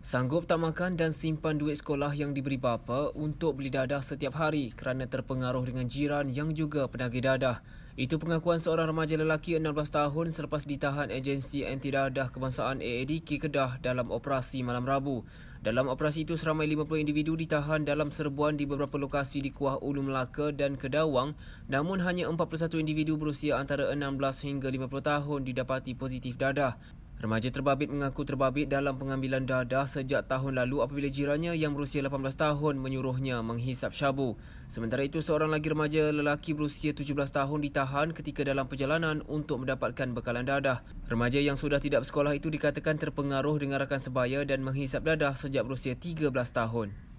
Sanggup tak makan dan simpan duit sekolah yang diberi bapa untuk beli dadah setiap hari kerana terpengaruh dengan jiran yang juga penagih dadah. Itu pengakuan seorang remaja lelaki 16 tahun selepas ditahan agensi anti dadah kebangsaan AADK Kedah dalam operasi malam Rabu. Dalam operasi itu, seramai 50 individu ditahan dalam serbuan di beberapa lokasi di Kuah Ulu Melaka dan Kedawang namun hanya 41 individu berusia antara 16 hingga 50 tahun didapati positif dadah. Remaja terbabit mengaku terbabit dalam pengambilan dadah sejak tahun lalu apabila jirannya yang berusia 18 tahun menyuruhnya menghisap syabu. Sementara itu, seorang lagi remaja lelaki berusia 17 tahun ditahan ketika dalam perjalanan untuk mendapatkan bekalan dadah. Remaja yang sudah tidak bersekolah itu dikatakan terpengaruh dengan rakan sebaya dan menghisap dadah sejak berusia 13 tahun.